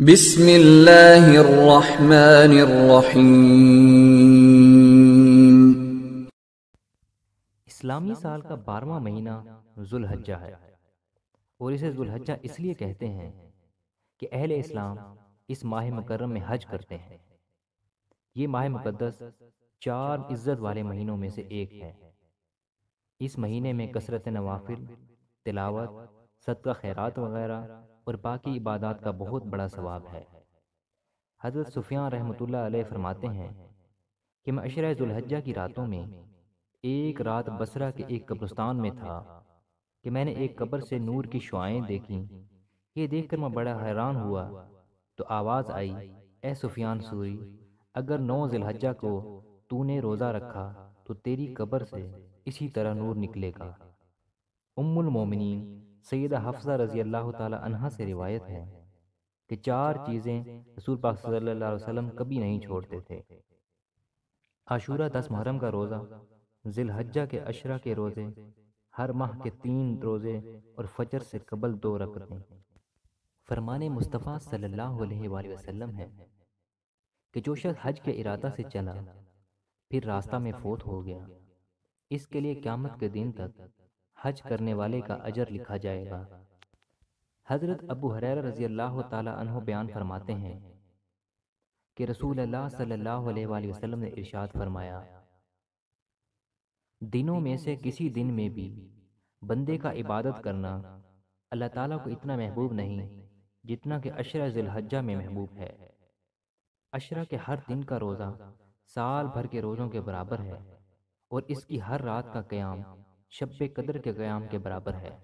इस्लामी साल का बारवा महीना जुलहजा है और इसे जुलहजा इसलिए कहते हैं कि अहले इस्लाम इस माह मुकर्रम में हज करते हैं ये माह मुकद्दस चार इज्जत वाले महीनों में से एक है इस महीने में कसरत नवाफिल तिलावत सदका खैरात वगैरह और बाकी इबादत का बहुत बड़ा सवाब है हज़रत सुफियान रहमतुल्लाह फरमाते हैं कि मैं अशर जुल्हजा की रातों में एक रात बसरा के एक कब्रस्तान में था कि मैंने एक कब्र से नूर की शुआएँ देखीं ये देखकर मैं बड़ा हैरान हुआ तो आवाज़ आई ए सुफियान सूरी अगर नौ जिलहजा को तूने रोज़ा रखा तो तेरी कब्र से इसी तरह नूर निकलेगा उम्मुल मोमिनीन सैद हफ्जा रजी अल्लाह तह से रिवायत है कि चार चीज़ें रसूल पाक सल्लल्लाहु कभी नहीं छोड़ते थे आशूरा दस मुहरम का रोज़ा जिलहज्जा के अशरा के रोज़े हर माह के तीन रोज़े और फजर से कबल दो रकतें फरमान मुस्तफ़ा सल्ला वसलम है कि जो शख्स हज के इरादा से चला फिर रास्ता में फोत हो गया इसके लिए क्यामत के दिन तक हज करने वाले का अजर लिखा जाएगा हज़रत अबू हरैर रजी अल्लाह तह बयान फरमाते हैं कि रसूल अल्लाह सल्लल्लाहु अलैहि वसल्लम ने इरशाद फरमाया दिनों में से किसी दिन में भी बंदे का इबादत करना अल्लाह ताला को इतना महबूब नहीं जितना कि अशरा जिलहजा में महबूब है अशरा के हर दिन का रोज़ा साल भर के रोज़ों के बराबर है और इसकी हर रात का क़्याम शब्बे कदर के क्याम के बराबर है